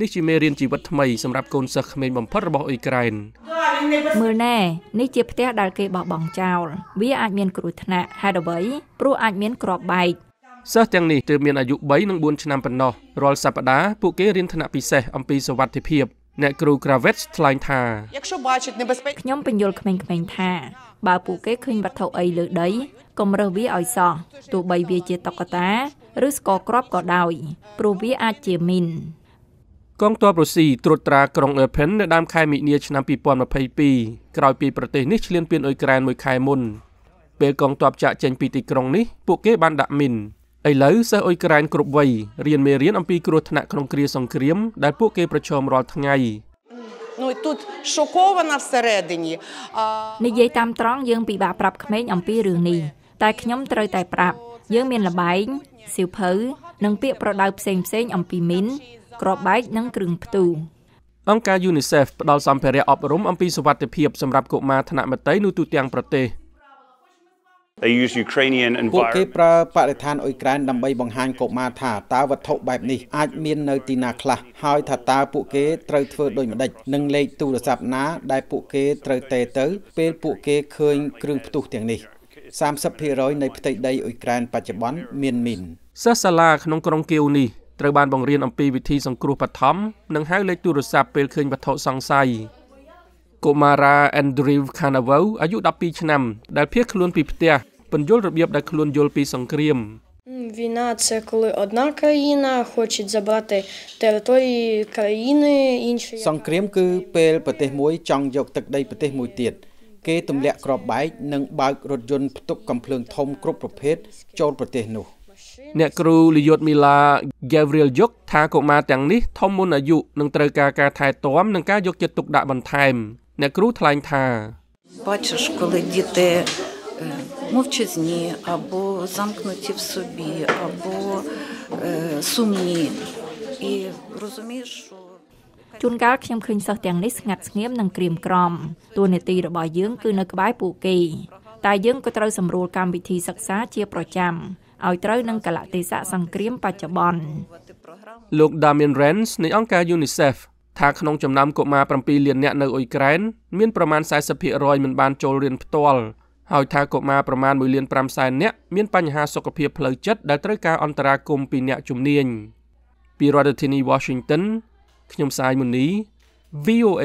នេះជាមេរៀនជីវិតថ្មីសម្រាប់កូនសិស្សក្មេងបំផុតរបស់អ៊ុយក្រែនមើលណែនេះជាផ្ទះដែលគេបោះបង់ចោលវាអាចមានគ្រោះថ្នាក់ហេតុអ្វីព្រោះអាចមានគ្រាប់បែកសិស្សទាំងនេះទើបមានអាយុ3និង4ឆ្នាំប៉ុណ្ណោះរាល់សប្តាហ៍ពួកគេរៀនថ្នាក់ពិសេសអំពីសុវត្ថិភាពអ្នកគ្រូ Kravets ថ្លែងថាខ្ញុំបញ្យល់ក្មេងៗថាបើពួកគេឃើញវត្ថុអីលើដីកុំរើសវាឲ្យសោះទោះបីវាជាតុក្កតា ឬស្ករគ្រាប់ក៏ដោយ ព្រោះវាអាចជាមីនកងទ័ពរុស្ស៊ីត្រួតត្រាក្រុងអឺផិននៅដើមខែមីនាឆ្នាំ2022ក្រោយពីប្រទេសនេះឈ្លានពានអ៊ុយក្រែនមួយខែមុនពេលកងទ័ពចាក់ចេញពីទីក្រុងនេះពួកគេបានដាក់មីនឥឡូវសិស្សអ៊ុយក្រែនគ្រប់វ័យរៀនមេរៀនអំពីគ្រោះថ្នាក់ក្នុងគ្រាសង្គ្រាមដែលពួកគេប្រឈមរាល់ថ្ងៃ Ну тут шокована всередині. និយាយតាមត្រង់យើងពិបាកប្រាប់ក្មេងអំពីរឿងនេះតែខ្ញុំត្រូវតែប្រាប់យើងមានលបែងសៀវភៅនិងពាក្យប្រដៅផ្សេងផ្សេងអំពីមីនក្របបែកនិងគ្រឿងផ្ទុះអង្គការ UNICEF ផ្ដល់សម្ភារៈអប់រំអំពីសុវត្ថិភាព សម្រាប់កុមារថ្នាក់មត្តេយ្យនៅទូទាំងប្រទេស They use Ukrainian environment ពួកគេប្រើបរិស្ថានអ៊ុយក្រែនដើម្បីបង្ហាញកុមារថាតើវត្ថុបែបនេះអាចមាននៅទីណាខ្លះហើយថាតើពួកគេត្រូវធ្វើដូចម្តេចនិងលេខទូរស័ព្ទណាដែលពួកគេត្រូវតេទៅ ពេលពួកគេឃើញ គ្រឿងផ្ទុះទាំងនេះ30%នៃផ្ទៃដីអ៊ុយក្រែនបច្ចុប្បន្នមានមីនសិស្សសាលាក្នុងក្រុងគៀវនេះត្រូវបានបង្រៀនអំពីវិធី សង្គ្រោះបឋមនិងហៅលេខទូរស័ព្ទពេលឃើញវត្ថុសង្ស័យកូម៉ារ៉ាអេនឌ្រីវខាណាវ៉ូអាយុ12ឆ្នាំដែលភៀសខ្លួនពីផ្ទះពន្យល់របៀបដែលខ្លួនយល់ពីសង្គ្រាម Війна це коли одна країна хоче забрати території країни іншої. សង្គ្រាមគឺ ពេលប្រទេសមួយចង់យកទឹកដីប្រទេសមួយទៀតគេទម្លាក់គ្រាប់បែកនិងបើករថយន្តផ្ទុកកំភ្លើងធំគ្រប់ប្រភេទចូលប្រទេសនោះ។អ្នកគ្រូលយុតមីឡា Gabriel យុកថាកុមារទាំងនេះធំមុនអាយុនឹងត្រូវការការថែទាំ និងការយកចិត្តទុកដាក់បន្ថែមអ្នកគ្រូថ្លែងថាបាច់ស្គាល់ діти мовчазні або замкнуті в собі або сумні і розумієш ជួនកាលខ្ញុំឃើញសិស្សទាំងនេះស្ងាត់ស្ងៀមនិងក្រៀមក្រំតួនាទីរបស់យើងគឺ នៅក្បែរពួកគេតែយើងក៏ត្រូវសម្រួលកម្មវិធីសិក្សាជាប្រចាំឲ្យត្រូវនឹងកលៈទេសៈសង្គ្រាមបច្ចុប្បន្នលោក Damian Renz នៃអង្គការ UNICEF ថាក្នុងចំណោមកុមារ7លាននាក់នៅអ៊ុយក្រែនមាន ប្រមាណ40%មិនបានចូលរៀនផ្ទាល់ហើយថាកុមារប្រមាណ1លាន5សែននាក់មានបញ្ហាសុខភាពផ្លូវចិត្តដែលត្រូវការអន្តរាគមពីអ្នកជំនាញពីរដ្ឋធានី Washington ខ្ញុំសាយមុនី VOA